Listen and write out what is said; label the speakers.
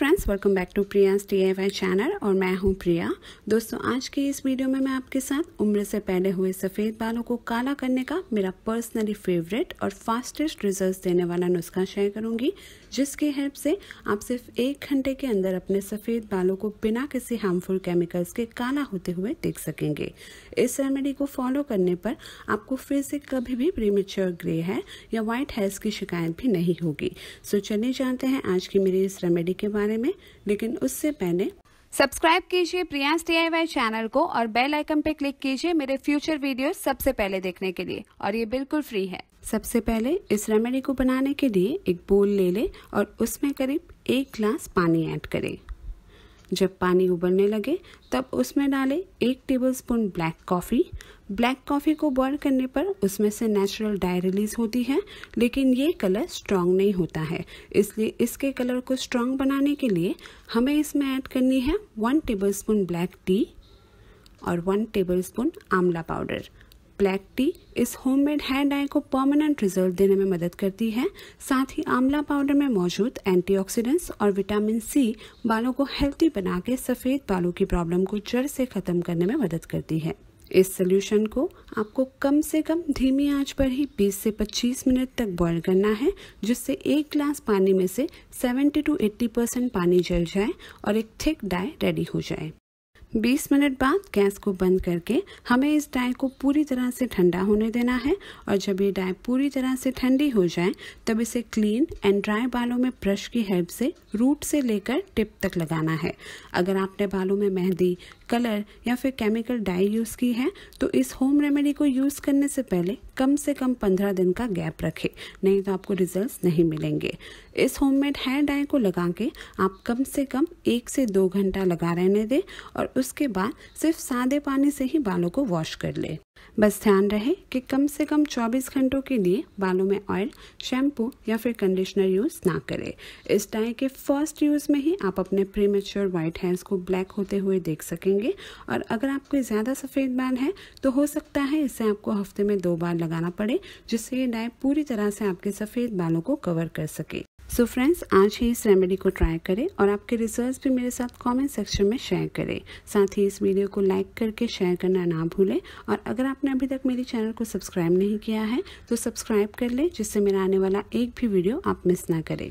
Speaker 1: friends welcome back to Priya T F I channel और मैं हूं प्रिया दोस्तों आज के इस वीडियो में मैं आपके साथ उम्र से पहले हुए सफ़ेद बालों को काला करने का मेरा पर्सनली फेवरेट और फास्टेस्ट रिजल्ट्स देने वाला नुस्खा शेयर करूंगी जिसकी हेल्प से आप सिर्फ एक घंटे के अंदर अपने सफ़ेद बालों को बिना किसी हार्मफुल केमिकल्स के काला होते हुए देख सकेंगे इस रेमेडी को फॉलो करने पर आपको फिर से कभी भी प्रीमेच्योर ग्रे है या व्हाइट हेयर्स की शिकायत भी नहीं होगी सो चलिए जानते हैं आज की मेरी इस रेमेडी के बारे में लेकिन उससे पहले सब्सक्राइब कीजिए प्रियांश टी चैनल को और बेल आइकन पे क्लिक कीजिए मेरे फ्यूचर वीडियो सबसे पहले देखने के लिए और ये बिल्कुल फ्री है सबसे पहले इस रेमेडी को बनाने के लिए एक बोल ले लें और उसमें करीब एक ग्लास पानी ऐड करें जब पानी उबलने लगे तब उसमें डालें एक tablespoon black coffee black coffee को बॉयल करने पर उसमें से नेचुरल डाई रिलीज़ होती है लेकिन ये कलर स्ट्रांग नहीं होता है इसलिए इसके कलर को स्ट्रांग बनाने के लिए हमें इसमें ऐड करनी है वन टेबलस्पून ब्लैक टी और वन टेबलस्पून आमला पाउडर ब्लैक टी इस होममेड हेयर डाई को परमानेंट रिजल्ट देने में मदद करती है साथ ही आंवला पाउडर में मौजूद एंटीऑक्सीडेंट्स और विटामिन सी बालों को हेल्थी बना के सफ़ेद बालों की प्रॉब्लम को जड़ से ख़त्म करने में मदद करती है इस सोल्यूशन को आपको कम से कम धीमी आंच पर ही 20 से 25 मिनट तक बॉईल करना है जिससे एक ग्लास पानी में से 70 टू 80 परसेंट पानी जल जाए और एक थिक डाई रेडी हो जाए 20 मिनट बाद गैस को बंद करके हमें इस डाई को पूरी तरह से ठंडा होने देना है और जब ये डाई पूरी तरह से ठंडी हो जाए तब इसे क्लीन एंड ड्राई बालों में ब्रश की हेल्प से रूट से लेकर टिप तक लगाना है अगर आपने बालों में मेहंदी कलर या फिर केमिकल डाई यूज़ की है तो इस होम रेमेडी को यूज़ करने से पहले कम से कम पंद्रह दिन का गैप रखें नहीं तो आपको रिजल्ट नहीं मिलेंगे इस होममेड हेयर डाई को लगा के आप कम से कम एक से दो घंटा लगा रहने दें और उसके बाद सिर्फ सादे पानी से ही बालों को वॉश कर लें बस ध्यान रहे कि कम से कम 24 घंटों के लिए बालों में ऑयल शैम्पू या फिर कंडीशनर यूज़ ना करें इस डाई के फर्स्ट यूज़ में ही आप अपने प्रीमेच्योर व्हाइट हेयर्स को ब्लैक होते हुए देख सकेंगे और अगर आपको ज़्यादा सफ़ेद बाल है तो हो सकता है इसे आपको हफ्ते में दो बार लगाना पड़े जिससे ये डाई पूरी तरह से आपके सफ़ेद बालों को कवर कर सके सो so फ्रेंड्स आज ही इस रेमेडी को ट्राई करें और आपके रिजल्ट्स भी मेरे साथ कमेंट सेक्शन में शेयर करें साथ ही इस वीडियो को लाइक करके शेयर करना ना भूलें और अगर आपने अभी तक मेरे चैनल को सब्सक्राइब नहीं किया है तो सब्सक्राइब कर लें जिससे मेरा आने वाला एक भी वीडियो आप मिस ना करें